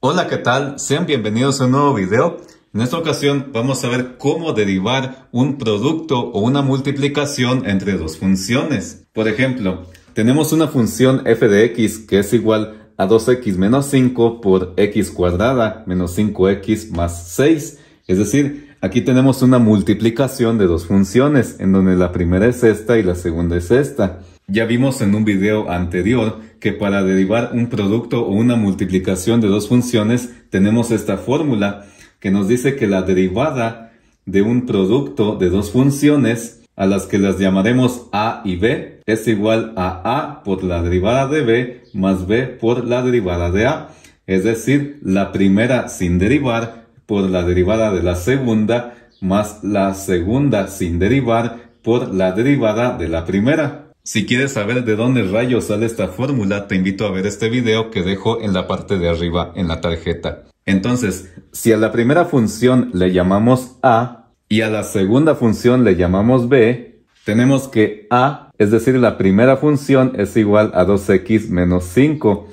Hola, ¿qué tal? Sean bienvenidos a un nuevo video. En esta ocasión vamos a ver cómo derivar un producto o una multiplicación entre dos funciones. Por ejemplo, tenemos una función f de x que es igual a 2x menos 5 por x cuadrada menos 5x más 6. Es decir, Aquí tenemos una multiplicación de dos funciones, en donde la primera es esta y la segunda es esta. Ya vimos en un video anterior que para derivar un producto o una multiplicación de dos funciones tenemos esta fórmula que nos dice que la derivada de un producto de dos funciones a las que las llamaremos a y b es igual a a por la derivada de b más b por la derivada de a. Es decir, la primera sin derivar por la derivada de la segunda más la segunda sin derivar por la derivada de la primera. Si quieres saber de dónde rayos sale esta fórmula, te invito a ver este video que dejo en la parte de arriba en la tarjeta. Entonces, si a la primera función le llamamos a y a la segunda función le llamamos b, tenemos que a, es decir, la primera función es igual a 2x menos 5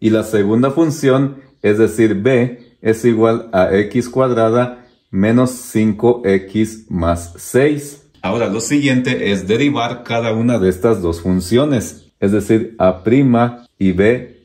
y la segunda función, es decir, b, es igual a x cuadrada menos 5x más 6. Ahora lo siguiente es derivar cada una de estas dos funciones, es decir, a' y b'.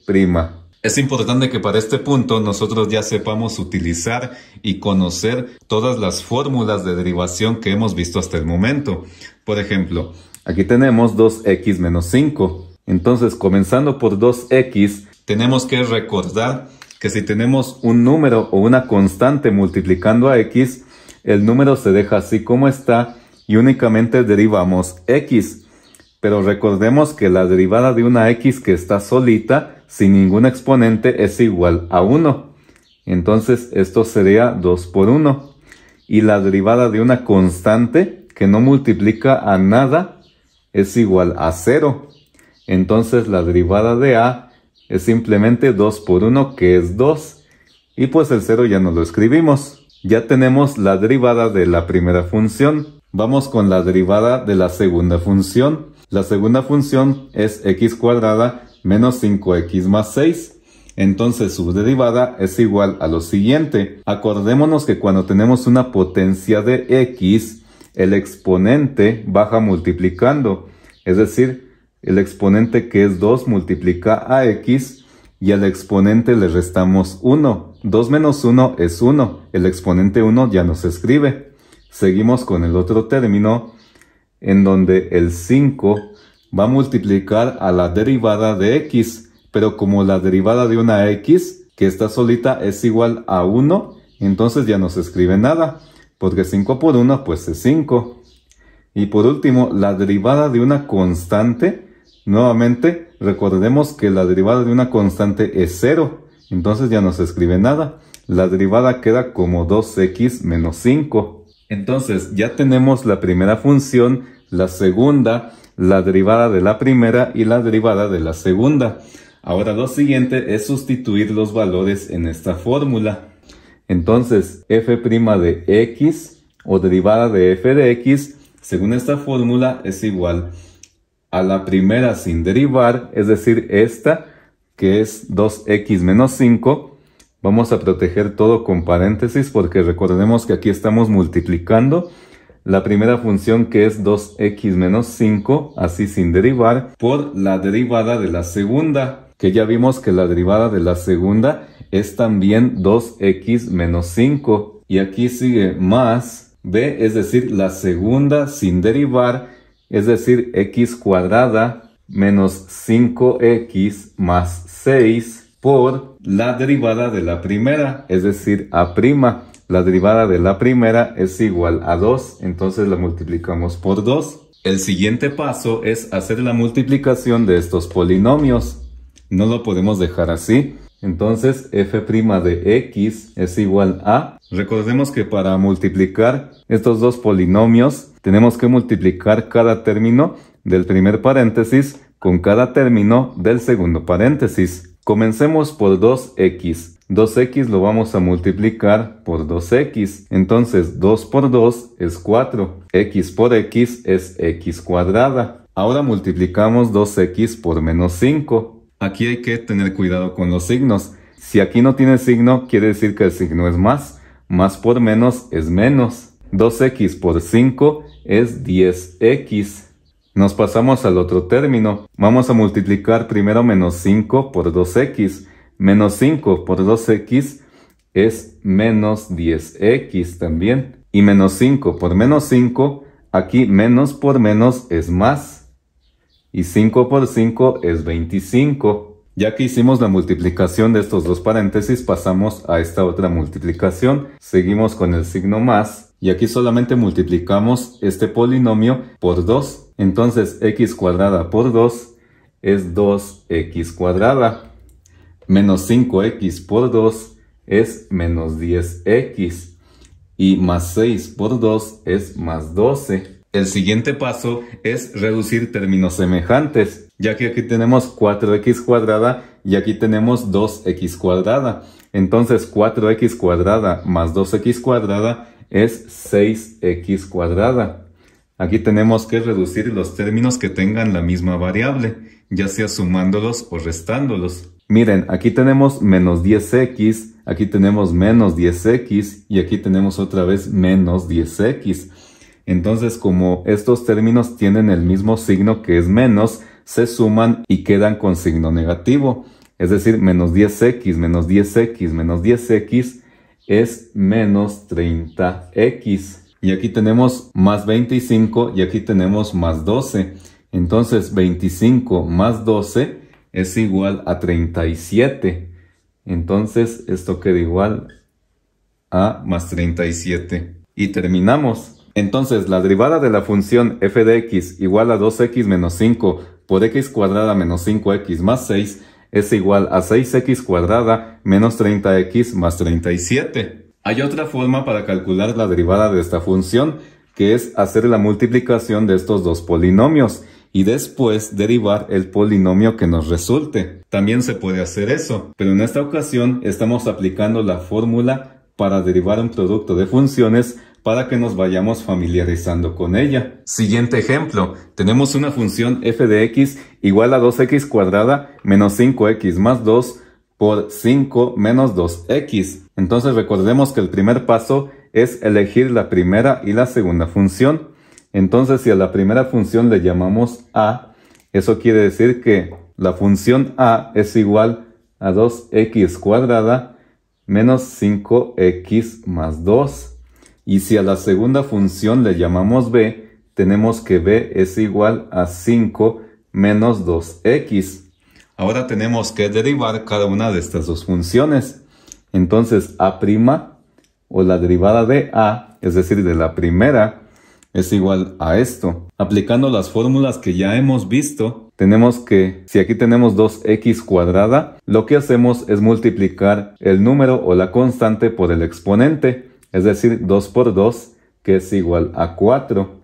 Es importante que para este punto nosotros ya sepamos utilizar y conocer todas las fórmulas de derivación que hemos visto hasta el momento. Por ejemplo, aquí tenemos 2x menos 5. Entonces, comenzando por 2x, tenemos que recordar que si tenemos un número o una constante multiplicando a x, el número se deja así como está y únicamente derivamos x. Pero recordemos que la derivada de una x que está solita, sin ningún exponente, es igual a 1. Entonces esto sería 2 por 1. Y la derivada de una constante que no multiplica a nada es igual a 0. Entonces la derivada de a es simplemente 2 por 1 que es 2 y pues el 0 ya no lo escribimos. Ya tenemos la derivada de la primera función. Vamos con la derivada de la segunda función. La segunda función es x cuadrada menos 5x más 6. Entonces su derivada es igual a lo siguiente. Acordémonos que cuando tenemos una potencia de x, el exponente baja multiplicando. Es decir, el exponente que es 2 multiplica a x y al exponente le restamos 1. 2 menos 1 es 1. El exponente 1 ya no se escribe. Seguimos con el otro término en donde el 5 va a multiplicar a la derivada de x. Pero como la derivada de una x, que está solita, es igual a 1, entonces ya no se escribe nada. Porque 5 por 1 pues es 5. Y por último, la derivada de una constante Nuevamente, recordemos que la derivada de una constante es 0, entonces ya no se escribe nada. La derivada queda como 2x menos 5. Entonces ya tenemos la primera función, la segunda, la derivada de la primera y la derivada de la segunda. Ahora lo siguiente es sustituir los valores en esta fórmula. Entonces f' de x o derivada de f de x, según esta fórmula, es igual a la primera sin derivar, es decir, esta que es 2x menos 5, vamos a proteger todo con paréntesis porque recordemos que aquí estamos multiplicando la primera función que es 2x menos 5, así sin derivar, por la derivada de la segunda, que ya vimos que la derivada de la segunda es también 2x menos 5. Y aquí sigue más b, es decir, la segunda sin derivar, es decir, x cuadrada menos 5x más 6 por la derivada de la primera, es decir, a prima. La derivada de la primera es igual a 2, entonces la multiplicamos por 2. El siguiente paso es hacer la multiplicación de estos polinomios. No lo podemos dejar así. Entonces f' de x es igual a... Recordemos que para multiplicar estos dos polinomios tenemos que multiplicar cada término del primer paréntesis con cada término del segundo paréntesis. Comencemos por 2x. 2x lo vamos a multiplicar por 2x. Entonces 2 por 2 es 4. x por x es x cuadrada. Ahora multiplicamos 2x por menos 5. Aquí hay que tener cuidado con los signos. Si aquí no tiene signo, quiere decir que el signo es más. Más por menos es menos. 2x por 5 es 10x. Nos pasamos al otro término. Vamos a multiplicar primero menos 5 por 2x. Menos 5 por 2x es menos 10x también. Y menos 5 por menos 5, aquí menos por menos es más. Y 5 por 5 es 25. Ya que hicimos la multiplicación de estos dos paréntesis, pasamos a esta otra multiplicación. Seguimos con el signo más y aquí solamente multiplicamos este polinomio por 2. Entonces x cuadrada por 2 es 2x cuadrada. Menos 5x por 2 es menos 10x. Y más 6 por 2 es más 12. El siguiente paso es reducir términos semejantes, ya que aquí tenemos 4x cuadrada y aquí tenemos 2x cuadrada. Entonces 4x cuadrada más 2x cuadrada es 6x cuadrada. Aquí tenemos que reducir los términos que tengan la misma variable, ya sea sumándolos o restándolos. Miren, aquí tenemos menos 10x, aquí tenemos menos 10x y aquí tenemos otra vez menos 10x. Entonces, como estos términos tienen el mismo signo que es menos, se suman y quedan con signo negativo. Es decir, menos 10x, menos 10x, menos 10x es menos 30x. Y aquí tenemos más 25 y aquí tenemos más 12. Entonces 25 más 12 es igual a 37. Entonces esto queda igual a más 37. Y terminamos. Entonces, la derivada de la función f de x igual a 2x menos 5 por x cuadrada menos 5x más 6 es igual a 6x cuadrada menos 30x más 37. Hay otra forma para calcular la derivada de esta función, que es hacer la multiplicación de estos dos polinomios y después derivar el polinomio que nos resulte. También se puede hacer eso, pero en esta ocasión estamos aplicando la fórmula para derivar un producto de funciones para que nos vayamos familiarizando con ella. Siguiente ejemplo, tenemos una función f de x igual a 2x cuadrada menos 5x más 2 por 5 menos 2x. Entonces recordemos que el primer paso es elegir la primera y la segunda función. Entonces si a la primera función le llamamos a, eso quiere decir que la función a es igual a 2x cuadrada menos 5x más 2. Y si a la segunda función le llamamos b, tenemos que b es igual a 5 menos 2x. Ahora tenemos que derivar cada una de estas dos funciones. Entonces a' o la derivada de a, es decir, de la primera, es igual a esto. Aplicando las fórmulas que ya hemos visto, tenemos que, si aquí tenemos 2x cuadrada, lo que hacemos es multiplicar el número o la constante por el exponente, es decir, 2 por 2, que es igual a 4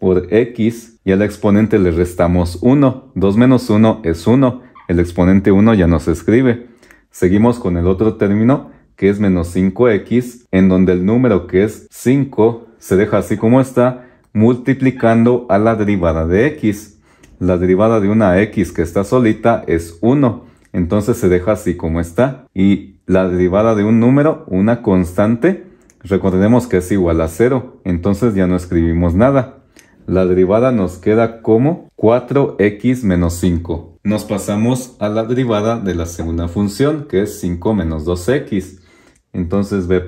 por x, y al exponente le restamos 1. 2 menos 1 es 1, el exponente 1 ya nos escribe. Seguimos con el otro término, que es menos 5x, en donde el número que es 5 se deja así como está, multiplicando a la derivada de x la derivada de una x que está solita es 1. Entonces se deja así como está. Y la derivada de un número, una constante, recordemos que es igual a 0. Entonces ya no escribimos nada. La derivada nos queda como 4x menos 5. Nos pasamos a la derivada de la segunda función, que es 5 menos 2x. Entonces b'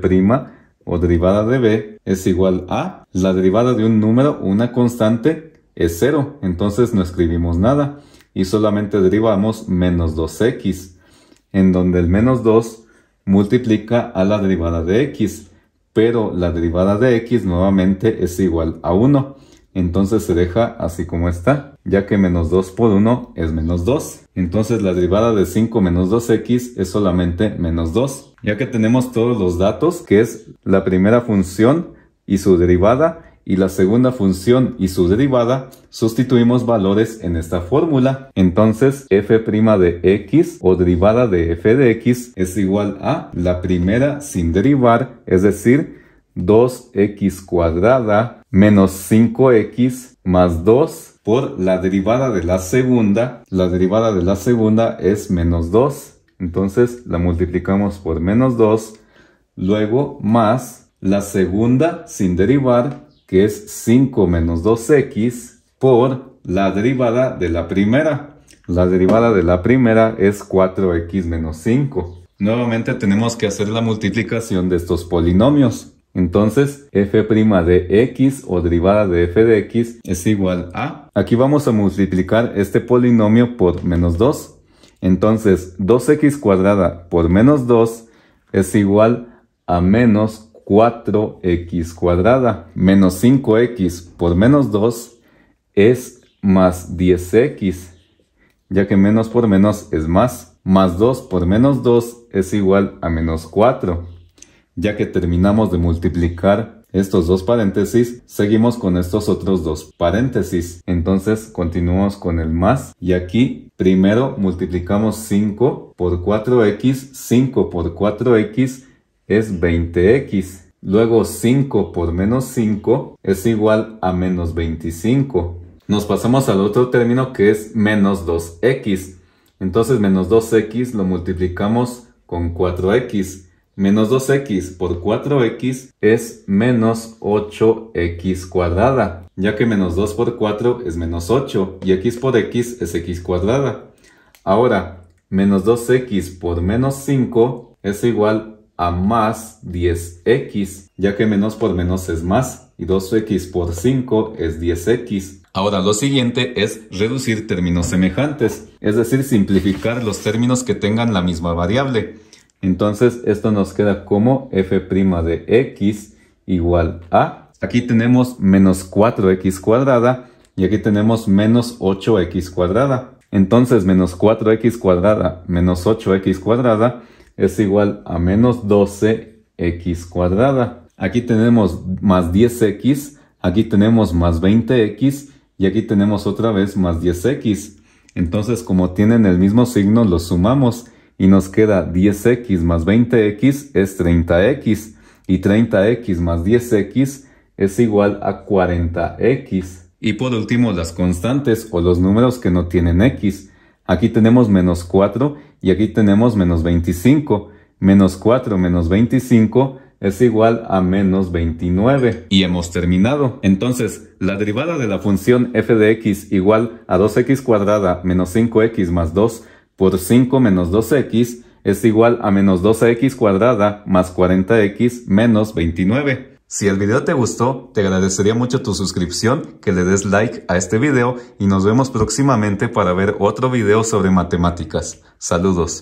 o derivada de b es igual a la derivada de un número, una constante, es 0, entonces no escribimos nada y solamente derivamos menos 2x, en donde el menos 2 multiplica a la derivada de x, pero la derivada de x nuevamente es igual a 1, entonces se deja así como está, ya que menos 2 por 1 es menos 2. Entonces la derivada de 5 menos 2x es solamente menos 2. Ya que tenemos todos los datos, que es la primera función y su derivada, y la segunda función y su derivada, sustituimos valores en esta fórmula. Entonces, f' de x o derivada de f de x es igual a la primera sin derivar, es decir, 2x cuadrada menos 5x más 2 por la derivada de la segunda. La derivada de la segunda es menos 2. Entonces la multiplicamos por menos 2. Luego más la segunda sin derivar que es 5 menos 2x por la derivada de la primera. La derivada de la primera es 4x menos 5. Nuevamente tenemos que hacer la multiplicación de estos polinomios. Entonces, f' de x o derivada de f de x es igual a... Aquí vamos a multiplicar este polinomio por menos 2. Entonces, 2x cuadrada por menos 2 es igual a menos 4x cuadrada menos 5x por menos 2 es más 10x, ya que menos por menos es más, más 2 por menos 2 es igual a menos 4. Ya que terminamos de multiplicar estos dos paréntesis, seguimos con estos otros dos paréntesis. Entonces continuamos con el más y aquí primero multiplicamos 5 por 4x, 5 por 4x es 20x. Luego 5 por menos 5 es igual a menos 25. Nos pasamos al otro término que es menos 2x. Entonces menos 2x lo multiplicamos con 4x. Menos 2x por 4x es menos 8x cuadrada, ya que menos 2 por 4 es menos 8 y x por x es x cuadrada. Ahora, menos 2x por menos 5 es igual a a más 10x, ya que menos por menos es más y 2x por 5 es 10x. Ahora lo siguiente es reducir términos semejantes, es decir, simplificar los términos que tengan la misma variable. Entonces esto nos queda como f' de x igual a, aquí tenemos menos 4x cuadrada y aquí tenemos menos 8x cuadrada. Entonces menos 4x cuadrada menos 8x cuadrada es igual a menos 12x cuadrada. Aquí tenemos más 10x, aquí tenemos más 20x y aquí tenemos otra vez más 10x. Entonces como tienen el mismo signo los sumamos y nos queda 10x más 20x es 30x y 30x más 10x es igual a 40x. Y por último las constantes o los números que no tienen x. Aquí tenemos menos 4 y aquí tenemos menos 25. Menos 4 menos 25 es igual a menos 29. Y hemos terminado. Entonces, la derivada de la función f de x igual a 2x cuadrada menos 5x más 2 por 5 menos 2x es igual a menos 12x cuadrada más 40x menos 29. Si el video te gustó, te agradecería mucho tu suscripción, que le des like a este video y nos vemos próximamente para ver otro video sobre matemáticas. Saludos.